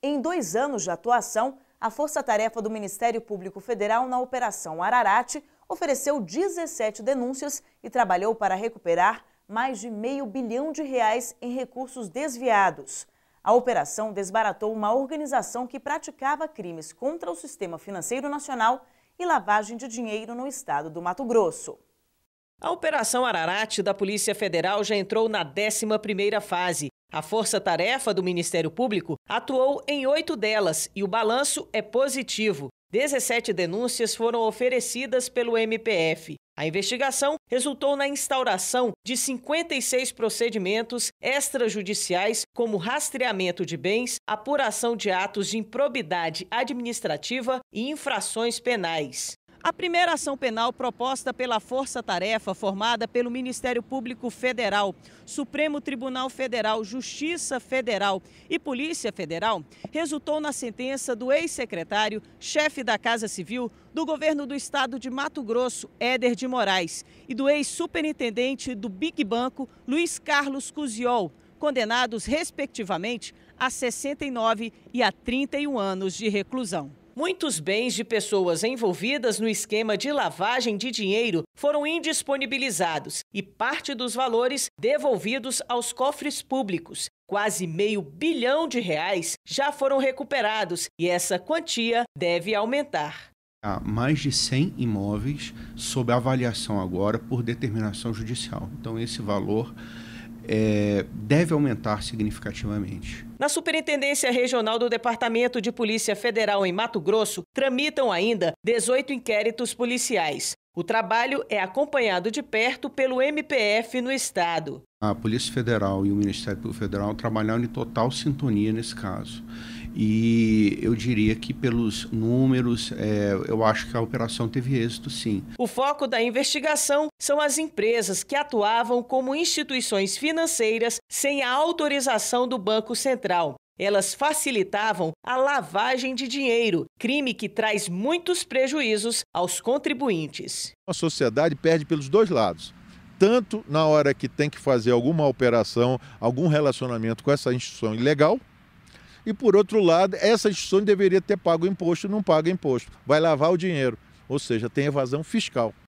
Em dois anos de atuação, a Força-Tarefa do Ministério Público Federal na Operação Ararate ofereceu 17 denúncias e trabalhou para recuperar mais de meio bilhão de reais em recursos desviados. A operação desbaratou uma organização que praticava crimes contra o sistema financeiro nacional e lavagem de dinheiro no estado do Mato Grosso. A Operação Ararate da Polícia Federal já entrou na 11ª fase a força-tarefa do Ministério Público atuou em oito delas e o balanço é positivo. 17 denúncias foram oferecidas pelo MPF. A investigação resultou na instauração de 56 procedimentos extrajudiciais, como rastreamento de bens, apuração de atos de improbidade administrativa e infrações penais. A primeira ação penal proposta pela Força Tarefa, formada pelo Ministério Público Federal, Supremo Tribunal Federal, Justiça Federal e Polícia Federal, resultou na sentença do ex-secretário, chefe da Casa Civil do governo do estado de Mato Grosso, Éder de Moraes, e do ex-superintendente do Big Banco, Luiz Carlos Cusiol, condenados, respectivamente, a 69 e a 31 anos de reclusão muitos bens de pessoas envolvidas no esquema de lavagem de dinheiro foram indisponibilizados e parte dos valores devolvidos aos cofres públicos. Quase meio bilhão de reais já foram recuperados e essa quantia deve aumentar. Há mais de 100 imóveis sob avaliação agora por determinação judicial. Então, esse valor é, deve aumentar significativamente. Na Superintendência Regional do Departamento de Polícia Federal em Mato Grosso, tramitam ainda 18 inquéritos policiais. O trabalho é acompanhado de perto pelo MPF no Estado. A Polícia Federal e o Ministério Público Federal trabalharam em total sintonia nesse caso. E eu diria que, pelos números, é, eu acho que a operação teve êxito, sim. O foco da investigação são as empresas que atuavam como instituições financeiras sem a autorização do Banco Central. Elas facilitavam a lavagem de dinheiro, crime que traz muitos prejuízos aos contribuintes. A sociedade perde pelos dois lados tanto na hora que tem que fazer alguma operação, algum relacionamento com essa instituição ilegal, e por outro lado, essa instituição deveria ter pago imposto, não paga imposto, vai lavar o dinheiro, ou seja, tem evasão fiscal.